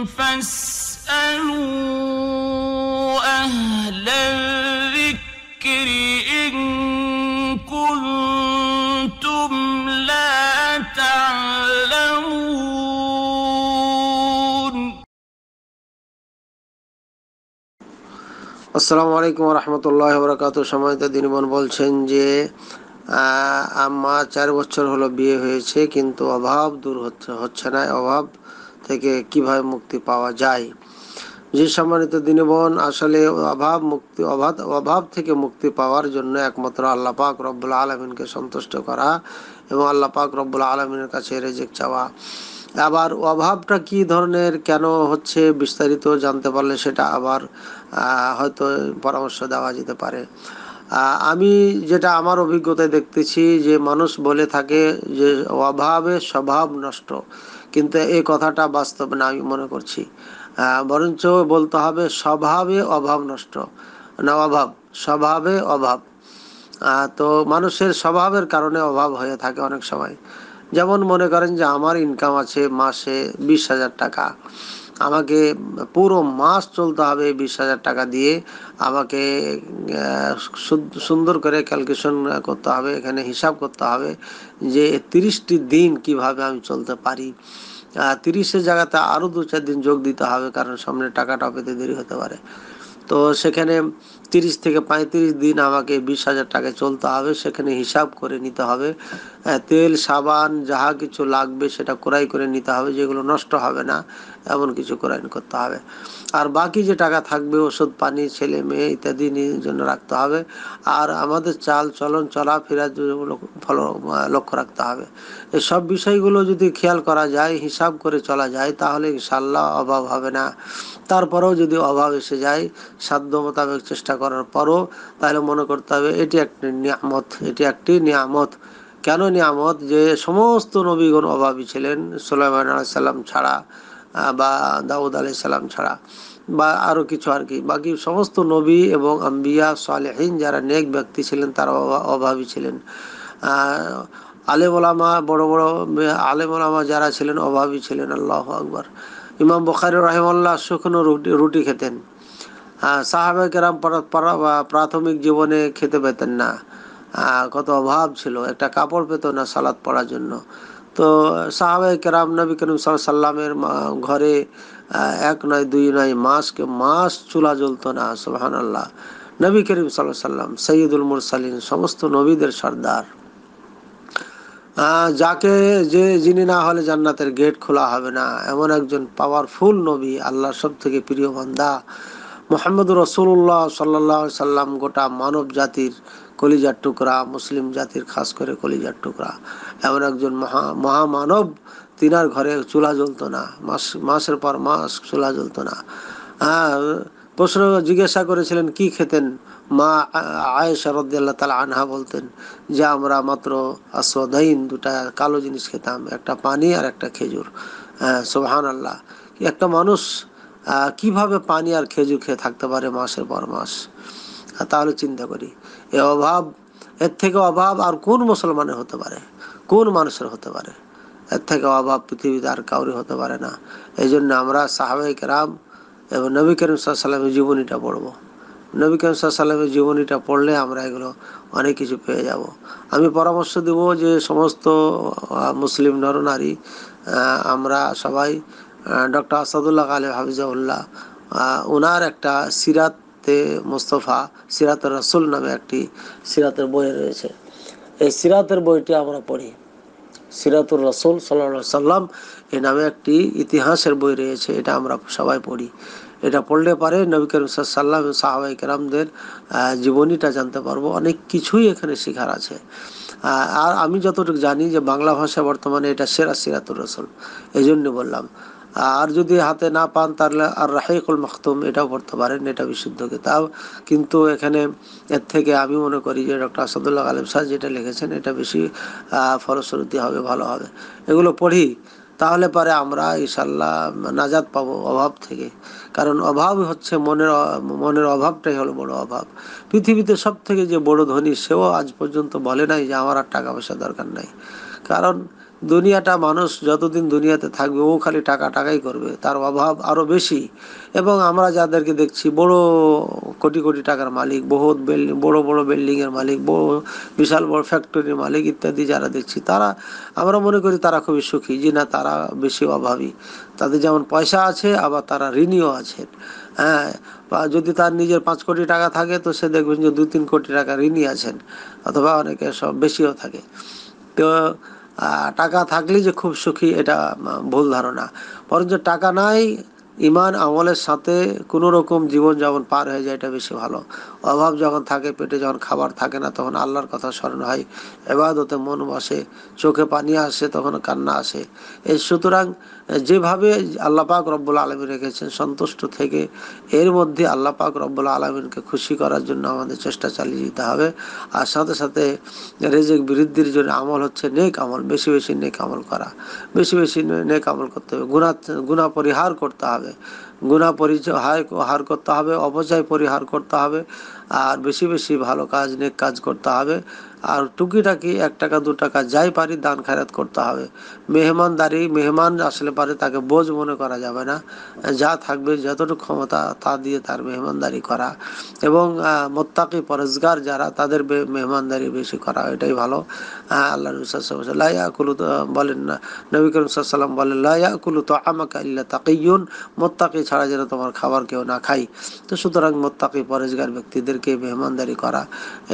আসসালামু আলাইকুম রহমতুল্লাহ বরকাত সময়ত দিনমন বলছেন যে আমার চার বছর হলো বিয়ে হয়েছে কিন্তু অভাব দূর হচ্ছে হচ্ছে না অভাব থেকে কিভাবে মুক্তি পাওয়া যায় যে সম্মানিত দিনবন আসলে অভাব মুক্তি অভাব অভাব থেকে মুক্তি পাওয়ার জন্য একমাত্র আল্লাহ পাক রব্বুল আলমিনকে সন্তুষ্ট করা এবং আল্লাহ পাক রব্বুল আলমিনের কাছে রেজেক চাওয়া আবার অভাবটা কি ধরনের কেন হচ্ছে বিস্তারিত জানতে পারলে সেটা আবার হয়তো পরামর্শ দেওয়া যেতে পারে আমি যেটা আমার অভিজ্ঞতায় দেখতেছি যে মানুষ বলে থাকে যে অভাবে স্বভাব নষ্ট কিন্তু এই কথাটা বাস্তব না আমি মনে করছি বরঞ্চ বলতে হবে স্বভাবে অভাব নষ্ট না অভাব স্বভাবে অভাব তো মানুষের স্বভাবের কারণে অভাব হয়ে থাকে অনেক সময় যেমন মনে করেন যে আমার ইনকাম আছে মাসে বিশ হাজার টাকা আমাকে পুরো মাস চলতে হবে বিশ হাজার টাকা দিয়ে আমাকে সুন্দর করে ক্যালকুলেশন করতে হবে এখানে হিসাব করতে হবে যে তিরিশটি দিন কিভাবে আমি চলতে পারি তিরিশের জায়গাতে আরও দু চার দিন যোগ দিতে হবে কারণ সামনে টাকাটা পেতে দেরি হতে পারে তো সেখানে তিরিশ থেকে পঁয়ত্রিশ দিন আমাকে বিশ হাজার টাকা চলতে হবে সেখানে হিসাব করে নিতে হবে তেল সাবান যাহা কিছু লাগবে সেটা ক্রয় করে নিতে হবে যেগুলো নষ্ট হবে না এমন কিছু ক্রয় করতে হবে আর বাকি যে টাকা থাকবে ওষুধ পানি ছেলে মেয়ে ইত্যাদি জন্য রাখতে হবে আর আমাদের চাল চলন চলাফেরা ফলো লক্ষ্য রাখতে হবে সব বিষয়গুলো যদি খেয়াল করা যায় হিসাব করে চলা যায় তাহলে ইনশাল্লাহ অভাব হবে না তারপরেও যদি অভাব এসে যায় সাধ্য মোতাবেক চেষ্টা করার পরও তাহলে মনে করতে হবে এটি একটি নিয়ামত এটি একটি নিয়ামত কেন নিয়ামত যে সমস্ত নবীগণ অভাবী ছিলেন সোলাইমান সাল্লাম ছাড়া বা দাউদ সাল্লাম ছাড়া বা আরও কিছু আর কি বাকি সমস্ত নবী এবং আম্বিয়া সালেহীন যারা নেক ব্যক্তি ছিলেন তারা অভাবী ছিলেন আলেম ওলামা বড় বড় আলেম ওলামা যারা ছিলেন অভাবী ছিলেন আল্লাহ আকবর ইমাম বখারি রহমাল্লা শুকনো রুটি রুটি খেতেন সাহাবে কেরাম প্রাথমিক জীবনে খেতে পেতেন না কত অভাব ছিল একটা কাপড় পেত না সালাদ পড়ার জন্য তো সাহাবে কেরাম নবী করিম সাল্লামের ঘরে এক নয় দুই নয় মাসকে মাস চুলা জ্বলতো না সোহান আল্লাহ নবী করিম সাল্লাহ সাল্লাম সৈয়দুল মুরসালিন সমস্ত নবীদের সর্দার যাকে যে যিনি না হলে জান্নাতের গেট খোলা হবে না এমন একজন পাওয়ারফুল নবী আল্লাহর সব থেকে প্রিয় বান্দা মোহাম্মদ রসুল্লাহ সাল্লাহ সাল্লাম গোটা মানব জাতির কলিজার টুকরা মুসলিম জাতির খাস করে কলিজার টুকরা এমন একজন মহা মহামানব তিনার ঘরে চুলা জ্বলতো না মাস মাসের পর মাস চুলা জ্বলতো না প্রশ্ন জিজ্ঞাসা করেছিলেন কি খেতেন মা আয়েশা রদ্দাল্লাহ তালা আনহা বলতেন যে আমরা মাত্র আসদাইন দুটা কালো জিনিস খেতাম একটা পানি আর একটা খেজুর হ্যাঁ সোহান আল্লাহ একটা মানুষ কিভাবে পানি আর খেজুর খেয়ে থাকতে পারে মাসের পর মাস তাহলে চিন্তা করি এ অভাব এর থেকে অভাব আর কোন মুসলমানের হতে পারে কোন মানুষের হতে পারে এর থেকে অভাব পৃথিবীতে আর কাউরি হতে পারে না এই জন্য আমরা সাহাবেক রাম এবং নবী করিম সাল্লামের জীবনীটা পড়ব নবী করিম সাল্লামের জীবনীটা পড়লে আমরা এগুলো অনেক কিছু পেয়ে যাব আমি পরামর্শ দেব যে সমস্ত মুসলিম নরনারী আমরা সবাই ডক্টর আসাদুল্লাহ আলী হাফিজাউল্লাহ ওনার একটা সিরাতে মোস্তফা সিরাতের রসুল নামে একটি সিরাতের বই রয়েছে এই সিরাতের বইটি আমরা পড়ি সিরাতুর রসুল সাল্লা সাল্লাম এ নামে একটি ইতিহাসের বই রয়েছে এটা আমরা সবাই পড়ি এটা পড়লে পারে নবী করিম সাল্লাম সাহাবাই কেরামদের জীবনীটা জানতে পারবো অনেক কিছুই এখানে শেখার আছে আর আমি যতটুকু জানি যে বাংলা ভাষা বর্তমানে এটা সেরা সিরাতুর রসুল এই জন্য বললাম আর যদি হাতে না পান তাহলে আর রাহিকুল মাখতুম এটাও পড়তে পারেন এটা বিশুদ্ধ কিতাব কিন্তু এখানে এর থেকে আমি মনে করি যে ডক্টর আসাদুল্লাহ আলিম সাহ যেটা লিখেছেন এটা বেশি ফলশ্রুতি হবে ভালো হবে এগুলো পড়ি তাহলে পরে আমরা ইনশাল্লাহ নাজাদ পাবো অভাব থেকে কারণ অভাব হচ্ছে মনের মনের অভাবটাই হলো বড় অভাব পৃথিবীতে সব থেকে যে বড় ধনী সেও আজ পর্যন্ত বলে নাই যে আমার আর টাকা পয়সা দরকার নাই কারণ দুনিয়াটা মানুষ যতদিন দুনিয়াতে থাকবে ও খালি টাকা টাকাই করবে তার অভাব আরও বেশি এবং আমরা যাদেরকে দেখছি বড় কোটি কোটি টাকার মালিক বহুত বিল্ডিং বড় বড় বিল্ডিংয়ের মালিক বড় বিশাল বড় ফ্যাক্টরির মালিক ইত্যাদি যারা দেখছি তারা আমরা মনে করি তারা খুবই সুখী যে না তারা বেশি অভাবী তাদের যেমন পয়সা আছে আবার তারা ঋণীও আছে হ্যাঁ যদি তার নিজের পাঁচ কোটি টাকা থাকে তো সে দেখবেন যে দু তিন কোটি টাকা ঋণী আছেন অথবা অনেকে সব বেশিও থাকে তো টাকা থাকলেই যে খুব সুখী এটা ভুল ধারণা বরঞ্চ টাকা নাই ইমান আমলের সাথে কোনো রকম জীবনযাপন পার হয়ে যায় এটা বেশি ভালো অভাব যখন থাকে পেটে যখন খাবার থাকে না তখন আল্লাহর কথা স্মরণ হয় এবাদতে মন বসে চোখে পানি আসে তখন কান্না আসে এই সুতরাং যেভাবে আল্লাপাক রব্বুল আলমী রেখেছেন সন্তুষ্ট থেকে এর মধ্যে আল্লাপাক রব্বুল আলমিনকে খুশি করার জন্য আমাদের চেষ্টা চালিয়ে যেতে হবে আর সাথে সাথে রেজেক বৃদ্ধির জন্য আমল হচ্ছে নেক আমল বেশি বেশি নেক আমল করা বেশি বেশি নেক আমল করতে হবে গুণা গুণা পরিহার করতে হবে হবে গুণা পরিহার করতে হবে অপচয় পরিহার করতে হবে আর বেশি বেশি ভালো কাজ নেক কাজ করতে হবে আর টুকিটাকি এক টাকা দু টাকা যাই পারি দান খায়রাত করতে হবে মেহমানদারি মেহমান আসলে পারে তাকে বোঝ মনে করা যাবে না যা থাকবে যতটুকু ক্ষমতা তা দিয়ে তার মেহমানদারি করা এবং মোত্তাকি পরেজগার যারা তাদের মেহমানদারি বেশি করা এটাই ভালো আল্লাহ রবিসাল্লাম লাইয়া কুলু বলেন না নবী করিম সাল্লাম বলেন লাইয়া কুলু তো আমাকে তাকে ইউন মোত্তাকি ছাড়া যেন তোমার খাবার কেউ না খাই তো সুতরাং মোত্তাকি পরেজগার ব্যক্তিদের তাদেরকে মেহমানদারি করা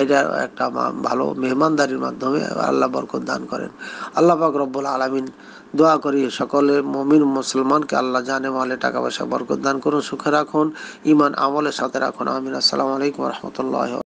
এটা একটা ভালো মেহমানদারির মাধ্যমে আল্লাহ বরকত দান করেন আল্লাহ পাক রব্বুল আলমিন দোয়া করি সকলে মমিন মুসলমানকে আল্লাহ জানে মালে টাকা পয়সা বরকত দান করুন সুখে রাখুন ইমান আমলের সাথে রাখুন আমিন আসসালামু আলাইকুম রহমতুল্লাহ